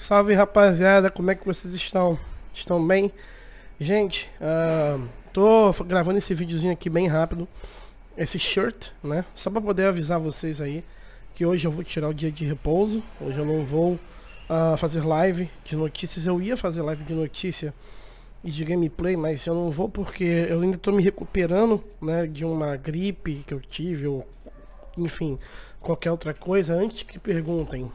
Salve rapaziada, como é que vocês estão? Estão bem? Gente, uh, tô gravando esse videozinho aqui bem rápido, esse shirt, né? Só para poder avisar vocês aí que hoje eu vou tirar o dia de repouso, hoje eu não vou uh, fazer live de notícias, eu ia fazer live de notícia e de gameplay, mas eu não vou porque eu ainda tô me recuperando, né, de uma gripe que eu tive ou enfim, qualquer outra coisa, antes que perguntem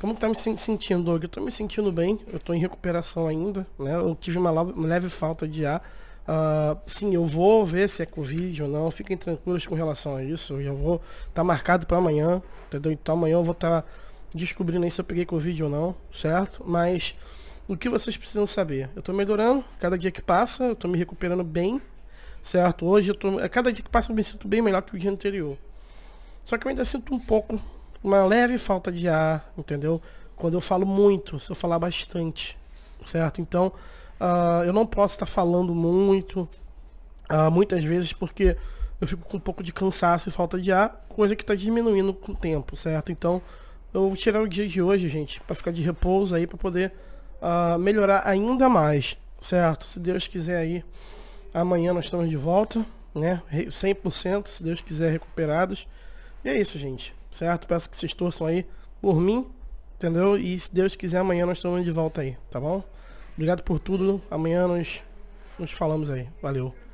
como tá me sentindo, Doug? Eu tô me sentindo bem, eu tô em recuperação ainda, né? Eu tive uma leve falta de ar. Uh, sim, eu vou ver se é Covid ou não, fiquem tranquilos com relação a isso. Eu já vou. Tá marcado para amanhã, entendeu? Então amanhã eu vou estar tá descobrindo aí se eu peguei Covid ou não, certo? Mas o que vocês precisam saber? Eu tô melhorando, cada dia que passa, eu tô me recuperando bem, certo? Hoje eu tô. Cada dia que passa eu me sinto bem melhor que o dia anterior. Só que eu ainda sinto um pouco uma leve falta de ar, entendeu? Quando eu falo muito, se eu falar bastante, certo? Então, uh, eu não posso estar falando muito, uh, muitas vezes, porque eu fico com um pouco de cansaço e falta de ar, coisa que está diminuindo com o tempo, certo? Então, eu vou tirar o dia de hoje, gente, para ficar de repouso aí, para poder uh, melhorar ainda mais, certo? Se Deus quiser aí, amanhã nós estamos de volta, né? 100%, se Deus quiser, recuperados. E é isso, gente. Certo? Peço que vocês torçam aí por mim, entendeu? E se Deus quiser, amanhã nós estamos de volta aí, tá bom? Obrigado por tudo. Amanhã nós nos falamos aí. Valeu.